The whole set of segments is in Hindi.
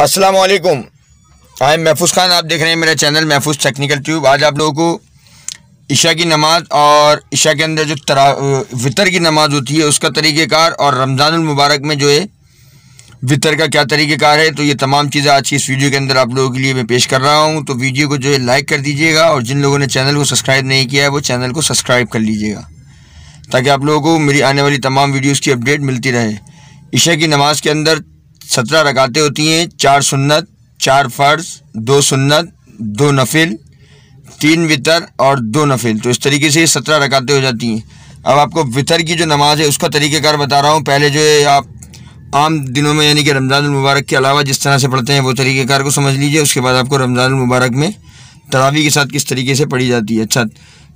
अस्सलाम वालेकुम आई एम महफूज खान आप देख रहे हैं मेरा चैनल महफूज टेक्निकल ट्यूब आज आप लोगों को ईशा की नमाज़ और ईशा के अंदर जो तरा वितर की नमाज़ होती है उसका तरीक़ेकार और रमज़ानमबारक में जो है वितर का क्या तरीक़ेकार है तो ये तमाम चीज़ें आज की इस वीडियो के अंदर आप लोगों के लिए मैं पेश कर रहा हूँ तो वीडियो को जो है लाइक कर दीजिएगा और जिन लोगों ने चैनल को सब्सक्राइब नहीं किया है वो चैनल को सब्सक्राइब कर लीजिएगा ताकि आप लोगों को मेरी आने वाली तमाम वीडियोज़ की अपडेट मिलती रहे ईशा की नमाज़ के अंदर सत्रह रकातें होती हैं चार सुन्नत चार फ़र्ज दो सुन्नत दो नफिल तीन वितर और दो नफिल तो इस तरीके से ये सत्रह रकातें हो जाती हैं अब आपको वितर की जो नमाज़ है उसका तरीक़ेकार बता रहा हूँ पहले जो है आप आम दिनों में यानी कि रमज़ान मुबारक के अलावा जिस तरह से पढ़ते हैं वो तरीक़ेकार को समझ लीजिए उसके बाद आपको रमज़ान मुबारक में तरावी के साथ किस तरीके से पढ़ी जाती है अच्छा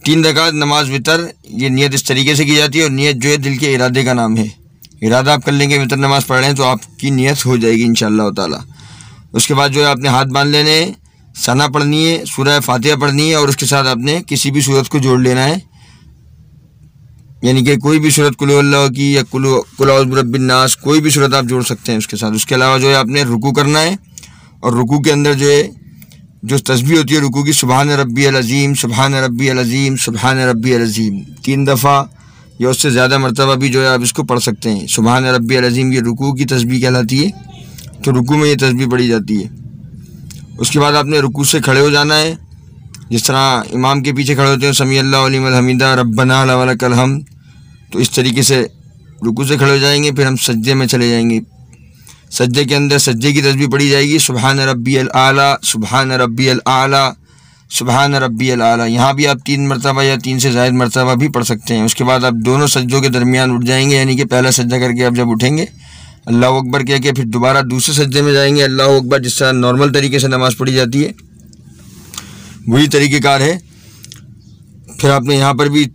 तीन रकात नमाज वितर ये नियत इस तरीके से की जाती है और नियत जो है दिल के इरादे का नाम है इरादा आप कर लेंगे वितर नमाज़ पढ़ रहे हैं तो आपकी नीयत हो जाएगी इन ताला उसके बाद जो है आपने हाथ बांध लेने सना पढ़नी है सूरह फातिहा पढ़नी है और उसके साथ आपने किसी भी सूरत को जोड़ लेना है यानी कि कोई भी सूरत कुल्ला की या कुलाबिननास कोई भी सूरत आप जोड़ सकते हैं उसके साथ उसके अलावा जो है आपने रुकू करना है और रुकू के अंदर जो है जो तस्वीर होती है रुकू की सुबहान रबी अज़ीम सुबह रबी अज़ीम सुबह रबी अज़ीम तीन दफ़ा या उससे ज़्यादा मरतबा भी जो है आप इसको पढ़ सकते हैं सुबहान रबी अज़ीम ये रुकू की तस्वीर कहलाती है तो रुकू में ये तस्वीर पढ़ी जाती है उसके बाद आपने रुकू से खड़े हो जाना है जिस तरह इमाम के पीछे खड़े होते हैं समी अल्लाहमदा रबना कल हम तो इस तरीके से रुकू से खड़े हो जाएंगे फिर हम सज्जे में चले जाएंगे सज्जे के अंदर सज्जे की तस्वीर पढ़ी जाएगी सुबहान रबी अल आला सुबह रबी अल आला सुबहान रबी अला यहाँ भी आप तीन मरतबा या तीन से जायद मरतबा भी पढ़ सकते हैं उसके बाद आप दोनों सज्जों के दरमियान उठ जाएंगे यानी कि पहला सज्जा करके आप जब उठेंगे अल्लाह अकबर कह के फिर दोबारा दूसरे सज्जे में जाएंगे अल्लाह अकबर जिस तरह नॉर्मल तरीके से नमाज़ पढ़ी जाती है वही तरीक़ेकार है फिर आपने यहाँ पर भी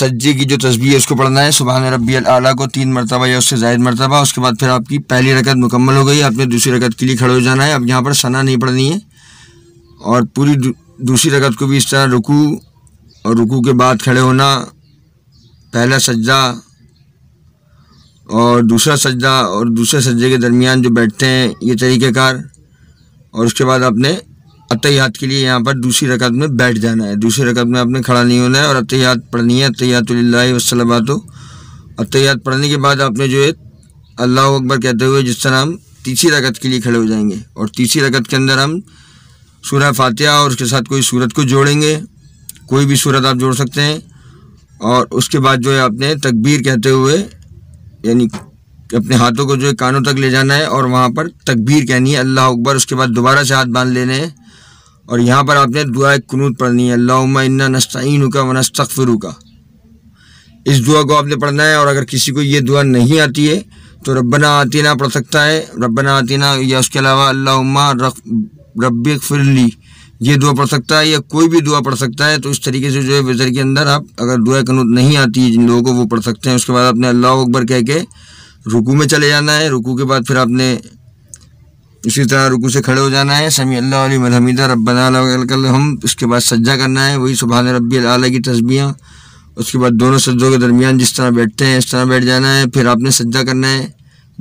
सज्जे की जो तस्वीर है उसको पढ़ना है सुबह रबी अला को तीन मरतबा या उससे जायद मरतबा उसके बाद फिर आपकी पहली रकत मुकम्मल हो गई आपने दूसरी रकत के लिए खड़े हो जाना है अब यहाँ पर सना नहीं पढ़नी है और पूरी दूसरी रकत को भी इस तरह रुकू और रुकू के बाद खड़े होना पहला सज्जा और दूसरा सज्जा और दूसरे सज्जे के दरमियान जो बैठते हैं ये तरीक़ेकार और उसके बाद आपने अतयात के लिए यहाँ पर दूसरी रकत में बैठ जाना है दूसरी रकत में आपने खड़ा नहीं होना है और अतयात पढ़नी है अतयातल्ला वसलबात अतयात पढ़ने के बाद आपने जो है अल्लाह अकबर कहते हुए जिस तरह हम तीसरी रकत के लिए खड़े हो जाएंगे और तीसरी रकत के अंदर हम सूरह फातिहा और उसके साथ कोई सूरत को जोड़ेंगे कोई भी सूरत आप जोड़ सकते हैं और उसके बाद जो है आपने तकबीर कहते हुए यानी अपने हाथों को जो है कानों तक ले जाना है और वहाँ पर तकबीर कहनी है अल्लाह अकबर उसके बाद दोबारा से हाथ बांध लेने हैं और यहाँ पर आपने दुआ कनूत पढ़नी है अल्लाह इन्ना नस्तीन का वनस्तफ़िर का इस दुआ को आपने पढ़ना है और अगर किसी को ये दुआ नहीं आती है तो रबना आतीना पढ़ सकता है रबना आतीना या उसके अलावा अल्लाह रख रब्बिक फिरली ये दुआ पढ़ सकता है या कोई भी दुआ पढ़ सकता है तो इस तरीके से जो है वजर के अंदर आप अगर दुआ कनूत नहीं आती है जिन लोगों को वो पढ़ सकते हैं उसके बाद आपने अल्लाह अकबर कह के रुकू में चले जाना है रुकू के बाद फिर आपने इसी तरह रुकू से खड़े हो जाना है समी अल्लाहमीदा रबाकल हम उसके बाद सज्जा करना है वही सुबह रबी अला की तस्बियाँ उसके बाद दोनों सज्जों के दरमियान जिस तरह बैठते हैं इस तरह बैठ जाना है फिर आपने सज्जा करना है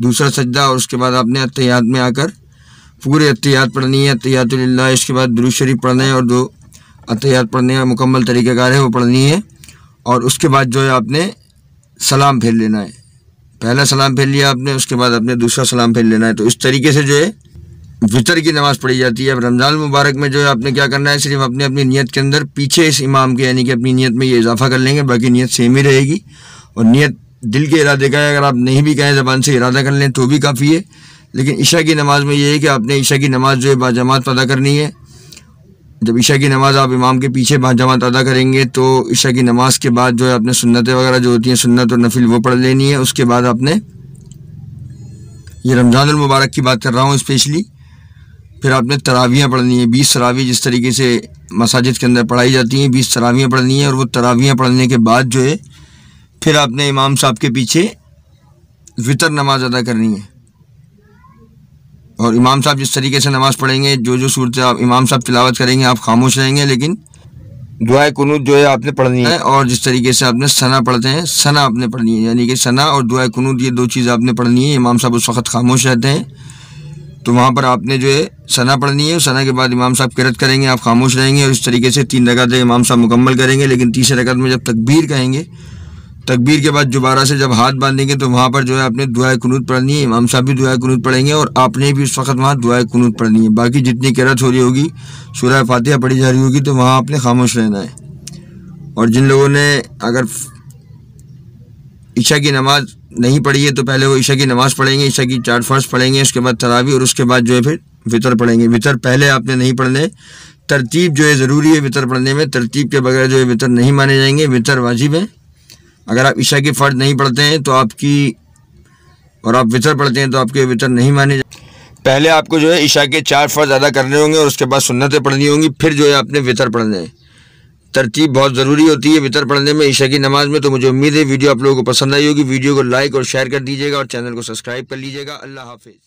दूसरा सज्जा और उसके बाद आपने अतयात में आकर पूरे अतियात पढ़नी है अतियातल्ला इसके बाद दुरुशरीफ पढ़ना है और जो अतियात पढ़ने का मुकम्मल तरीक़ाकार है वो पढ़नी है और उसके बाद जो है आपने सलाम फेर लेना है पहला सलाम फेर लिया आपने उसके बाद आपने दूसरा सलाम फेर लेना है तो इस तरीके से जो है वितर की नमाज़ पढ़ी जाती है अब रमज़ान मुबारक में जो है आपने क्या करना है सिर्फ अपने अपनी नीयत के अंदर पीछे इस इमाम के यानी कि अपनी नीयत में ये इजाफा कर लेंगे बाकी नीयत सेम ही रहेगी और नीयत दिल के इरादे का है अगर आप नहीं भी कहें ज़बान से इरादा कर लें तो भी काफ़ी है लेकिन ईशा की नमाज़ में यह है कि आपने ईशा की नमाज़ जो है बाजमात अदा करनी है जब ईशा की नमाज़ आप इमाम के पीछे बाजमात अदा करेंगे तो ईशा की नमाज़ के बाद जो है आपने सुन्नतें वगैरह जो होती हैं सुन्नत और नफिल वो पढ़ लेनी है उसके बाद आपने ये रमज़ान मुबारक की बात कर रहा हूँ स्पेशली फिर आपने तरावियाँ पढ़नी है बीस तरावी जिस तरीके से मसाजिद के अंदर पढ़ाई जाती हैं बीस तरावियाँ पढ़नी है और वो तरावियाँ पढ़ने के बाद जो है फिर आपने इमाम साहब के पीछे वितर नमाज अदा करनी है और इमाम साहब जिस तरीके से नमाज़ पढ़ेंगे जो जो सूरत आप इमाम साहब तिलावत करेंगे आप खामोश रहेंगे लेकिन दुआ कनूत जो है आपने पढ़नी है और जिस तरीके से आपने सना पढ़ते हैं सना आपने पढ़नी है यानी कि सना और दुआ कनूत ये दो चीज़ आपने पढ़नी है इमाम साहब उस वक्त खामोश रहते हैं तो वहाँ पर आपने जो है सना पढ़नी है सना के बाद इमाम साहब किरत करेंगे आप खामोश रहेंगे और इस तरीके से तीन रगत इमाम साहब मुकम्मल करेंगे लेकिन तीसरे रकत में जब तकबीर कहेंगे तकबीर के बाद दोबारा से जब हाथ बांधेंगे तो वहाँ पर जो है आपने दुआ कनूत पढ़नी है इमाम साहब भी दुआ कनूत पढ़ेंगे और आपने भी उस वक्त वहाँ दुआ कनूत पढ़नी है बाकी जितनी किरत हो रही होगी शुरह फातिहा पढ़ी जा रही होगी तो वहाँ आपने खामोश रहना है और जिन लोगों ने अगर ईशा की नमाज नहीं पढ़ी है तो पहले वो ईशा की नमाज पढ़ेंगे ईशा की चार फर्ज पढ़ेंगे उसके बाद तरावी और उसके बाद जो है फिर वितर पढ़ेंगे वितर पहले आपने नहीं पढ़ने तरतीब जो है ज़रूरी है वितर पढ़ने में तरतीब के बगैर जो है वितर नहीं माने जाएंगे वितर वाजिब है अगर आप ईशा के फ़र्ज नहीं पढ़ते हैं तो आपकी और आप वितर पढ़ते हैं तो आपके वितर नहीं माने जाते पहले आपको जो है ईशा के चार फ़र्ज अदा करने होंगे और उसके बाद सुन्नतें पढ़नी होंगी फिर जो है आपने वितर पढ़ने हैं तरतीब बहुत ज़रूरी होती है वितर पढ़ने में ईशा की नमाज़ में तो मुझे उम्मीद है वीडियो आप लोगों को पसंद आई होगी वीडियो को लाइक और शेयर कर दीजिएगा और चैनल को सब्सक्राइब कर लीजिएगा अल्लाह हाफिज़